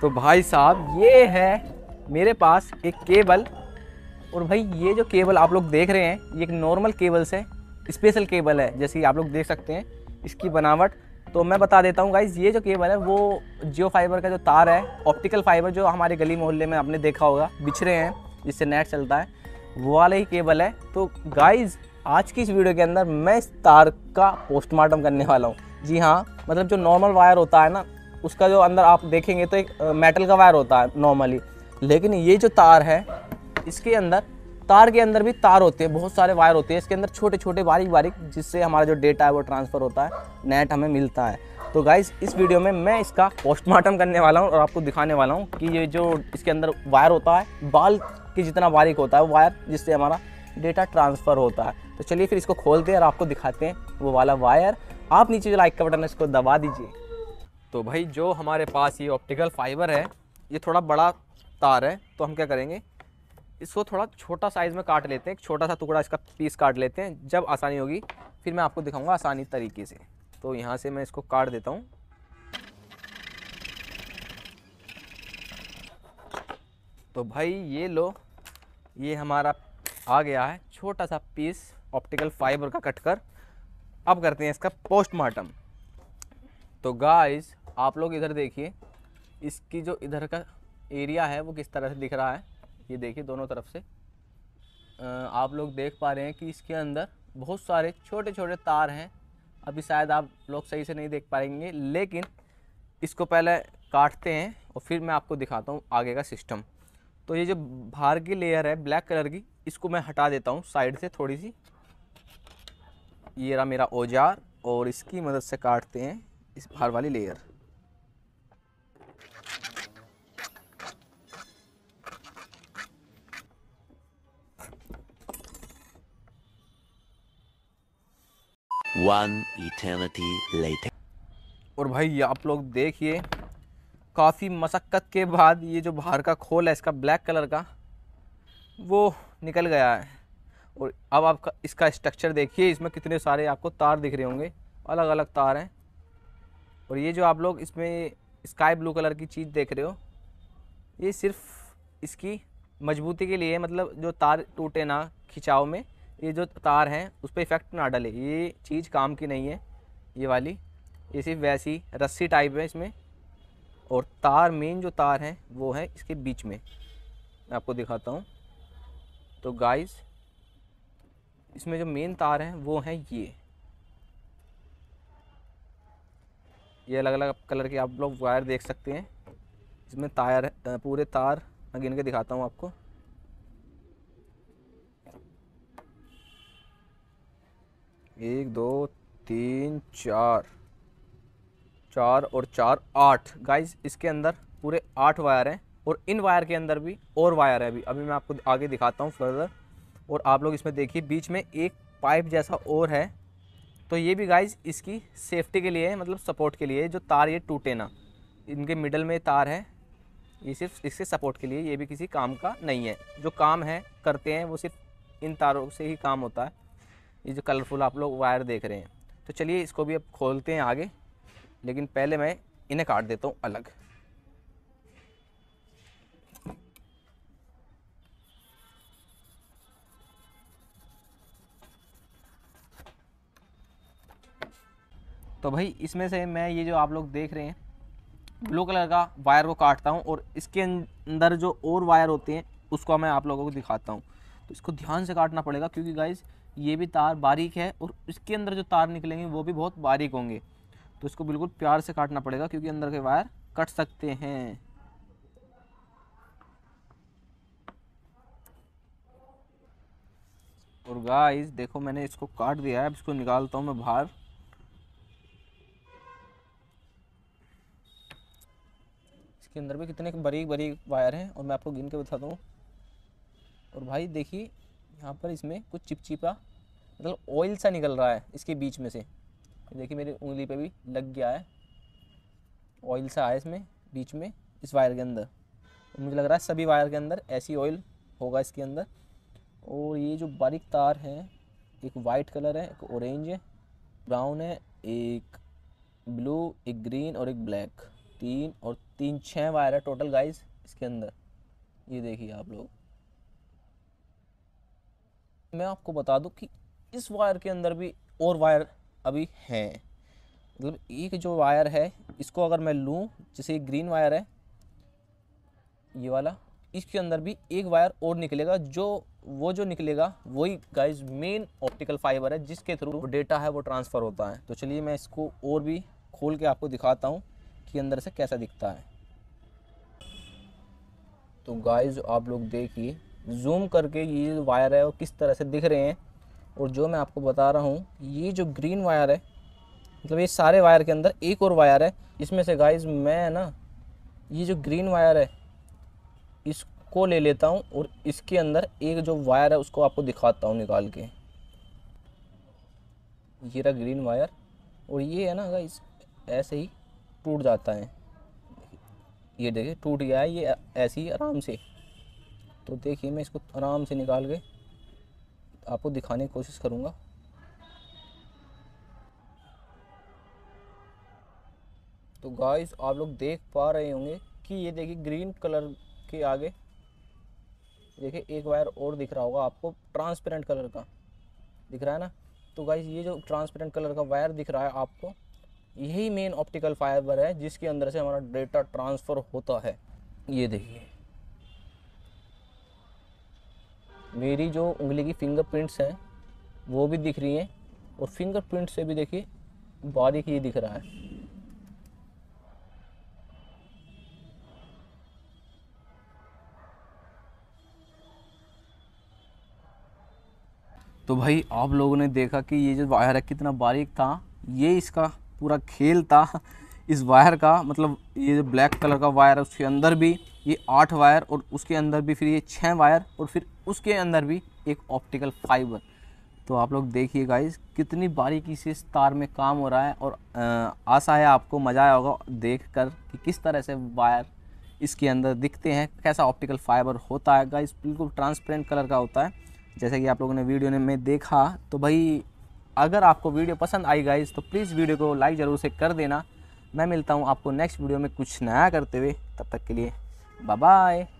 तो भाई साहब ये है मेरे पास एक केबल और भाई ये जो केबल आप लोग देख रहे हैं ये एक नॉर्मल केबल से स्पेशल केबल है जैसे आप लोग देख सकते हैं इसकी बनावट तो मैं बता देता हूँ गाइज़ ये जो केबल है वो जियो फाइबर का जो तार है ऑप्टिकल फाइबर जो हमारे गली मोहल्ले में आपने देखा होगा बिछरे हैं जिससे नेट चलता है वो वाला ही केबल है तो गाइज़ आज की इस वीडियो के अंदर मैं इस तार का पोस्टमार्टम करने वाला हूँ जी हाँ मतलब जो नॉर्मल वायर होता है ना उसका जो अंदर आप देखेंगे तो एक मेटल का वायर होता है नॉर्मली लेकिन ये जो तार है इसके अंदर तार के अंदर भी तार होते हैं बहुत सारे वायर होते हैं इसके अंदर छोटे छोटे बारीक बारीक जिससे हमारा जो डेटा है वो ट्रांसफ़र होता है नेट हमें मिलता है तो गाइज़ इस वीडियो में मैं इसका पोस्टमार्टम करने वाला हूँ और आपको दिखाने वाला हूँ कि ये जो इसके अंदर वायर होता है बाल के जितना बारीक होता है वो वायर जिससे हमारा डेटा ट्रांसफ़र होता है तो चलिए फिर इसको खोलते हैं और आपको दिखाते हैं वो वाला वायर आप नीचे जो लाइक का बटन है इसको दबा दीजिए तो भाई जो हमारे पास ये ऑप्टिकल फाइबर है ये थोड़ा बड़ा तार है तो हम क्या करेंगे इसको थोड़ा छोटा साइज़ में काट लेते हैं एक छोटा सा टुकड़ा इसका पीस काट लेते हैं जब आसानी होगी फिर मैं आपको दिखाऊंगा आसानी तरीके से तो यहाँ से मैं इसको काट देता हूँ तो भाई ये लो ये हमारा आ गया है छोटा सा पीस ऑप्टिकल फाइबर का कट कर अब करते हैं इसका पोस्टमार्टम तो गाइस आप लोग इधर देखिए इसकी जो इधर का एरिया है वो किस तरह से दिख रहा है ये देखिए दोनों तरफ से आप लोग देख पा रहे हैं कि इसके अंदर बहुत सारे छोटे छोटे तार हैं अभी शायद आप लोग सही से नहीं देख पाएंगे लेकिन इसको पहले काटते हैं और फिर मैं आपको दिखाता हूँ आगे का सिस्टम तो ये जो बाहर की लेयर है ब्लैक कलर की इसको मैं हटा देता हूँ साइड से थोड़ी सी ये रहा मेरा औजार और इसकी मदद से काटते हैं इस बाहर वाली लेयर One eternity later. और भाई आप लोग देखिए काफ़ी मशक्क़त के बाद ये जो बाहर का खोल है इसका ब्लैक कलर का वो निकल गया है और अब आपका इसका स्ट्रक्चर देखिए इसमें कितने सारे आपको तार दिख रहे होंगे अलग अलग तार हैं और ये जो आप लोग इसमें स्काई ब्लू कलर की चीज़ देख रहे हो ये सिर्फ इसकी मजबूती के लिए मतलब जो तार टूटे ना खिंचाव में ये जो तार हैं उस पर इफ़ेक्ट ना डले ये चीज़ काम की नहीं है ये वाली ये सिर्फ वैसी रस्सी टाइप है इसमें और तार मेन जो तार हैं वो है इसके बीच में मैं आपको दिखाता हूँ तो गाइस इसमें जो मेन तार हैं वो हैं ये ये अलग अलग कलर के आप लोग वायर देख सकते हैं इसमें तार पूरे तार मैं गिन के दिखाता हूँ आपको एक दो तीन चार चार और चार आठ गाइस इसके अंदर पूरे आठ वायर हैं और इन वायर के अंदर भी और वायर है अभी अभी मैं आपको आगे दिखाता हूँ फर्दर और आप लोग इसमें देखिए बीच में एक पाइप जैसा और है तो ये भी गाइज इसकी सेफ्टी के लिए मतलब सपोर्ट के लिए जो तार ये टूटे ना इनके मिडल में तार है ये सिर्फ इसके सपोर्ट के लिए ये भी किसी काम का नहीं है जो काम है करते हैं वो सिर्फ इन तारों से ही काम होता है ये जो कलरफुल आप लोग वायर देख रहे हैं तो चलिए इसको भी अब खोलते हैं आगे लेकिन पहले मैं इन्हें काट देता हूँ अलग तो भाई इसमें से मैं ये जो आप लोग देख रहे हैं ब्लू कलर का वायर को काटता हूँ और इसके अं-, अंदर जो और वायर होते हैं उसको मैं आप लोगों को दिखाता हूँ तो इसको ध्यान से काटना पड़ेगा क्योंकि गाइज ये भी तार बारीक है और इसके अंदर जो तार निकलेंगे वो भी बहुत बारीक होंगे तो इसको बिल्कुल प्यार से काटना पड़ेगा क्योंकि अंदर के वायर कट सकते हैं और गाइस देखो मैंने इसको काट दिया है अब इसको निकालता हूँ मैं बाहर इसके अंदर भी कितने बड़ी बड़ी वायर हैं और मैं आपको गिन के बताता हूँ और भाई देखिए यहाँ पर इसमें कुछ चिपचिपा मतलब ऑयल सा निकल रहा है इसके बीच में से देखिए मेरी उंगली पे भी लग गया है ऑयल सा आया इसमें बीच में इस वायर के अंदर मुझे लग रहा है सभी वायर के अंदर ऐसी ऑयल होगा इसके अंदर और ये जो बारीक तार हैं एक वाइट कलर है एक ऑरेंज है ब्राउन है एक ब्लू एक ग्रीन और एक ब्लैक तीन और तीन छः वायर है टोटल गाइस इसके अंदर ये देखिए आप लोग मैं आपको बता दूं कि इस वायर के अंदर भी और वायर अभी हैं मतलब एक जो वायर है इसको अगर मैं लूँ जैसे ग्रीन वायर है ये वाला इसके अंदर भी एक वायर और निकलेगा जो वो जो निकलेगा वही गाइज मेन ऑप्टिकल फाइबर है जिसके थ्रू डेटा है वो ट्रांसफ़र होता है तो चलिए मैं इसको और भी खोल के आपको दिखाता हूँ कि अंदर से कैसा दिखता है तो गाइस आप लोग देखिए जूम करके ये वायर है वो किस तरह से दिख रहे हैं और जो मैं आपको बता रहा हूँ ये जो ग्रीन वायर है मतलब ये सारे वायर के अंदर एक और वायर है इसमें से गाइस मैं ना ये जो ग्रीन वायर है इसको ले लेता हूँ और इसके अंदर एक जो वायर है उसको आपको दिखाता हूँ निकाल के ये रहा ग्रीन वायर और ये है ना इस ऐसे ही टूट जाता है ये देखिए टूट गया है ये ऐसे ही आराम से तो देखिए मैं इसको आराम से निकाल के आपको दिखाने की कोशिश करूँगा तो गाइस आप लोग देख पा रहे होंगे कि ये देखिए ग्रीन कलर के आगे देखिए एक वायर और दिख रहा होगा आपको ट्रांसपेरेंट कलर का दिख रहा है ना तो गाइस ये जो ट्रांसपेरेंट कलर का वायर दिख रहा है आपको यही मेन ऑप्टिकल फाइबर है जिसके अंदर से हमारा डेटा ट्रांसफ़र होता है ये देखिए मेरी जो उंगली की फिंगरप्रिंट्स हैं वो भी दिख रही हैं और फिंगरप्रिंट से भी देखिए बारीक ये दिख रहा है तो भाई आप लोगों ने देखा कि ये जो वायर है कितना बारीक था ये इसका पूरा खेल था इस वायर का मतलब ये ब्लैक कलर का वायर है उसके अंदर भी ये आठ वायर और उसके अंदर भी फिर ये छः वायर और फिर उसके अंदर भी एक ऑप्टिकल फाइबर तो आप लोग देखिए गाइज कितनी बारीकी से इस तार में काम हो रहा है और आशा है आपको मज़ा आया होगा देख कर कि किस तरह से वायर इसके अंदर दिखते हैं कैसा ऑप्टिकल फाइबर होता है गाइज बिल्कुल ट्रांसपेरेंट कलर का होता है जैसे कि आप लोगों ने वीडियो ने में देखा तो भाई अगर आपको वीडियो पसंद आई गाइज तो प्लीज़ वीडियो को लाइक ज़रूर से कर देना मैं मिलता हूँ आपको नेक्स्ट वीडियो में कुछ नया करते हुए तब तक के लिए बाय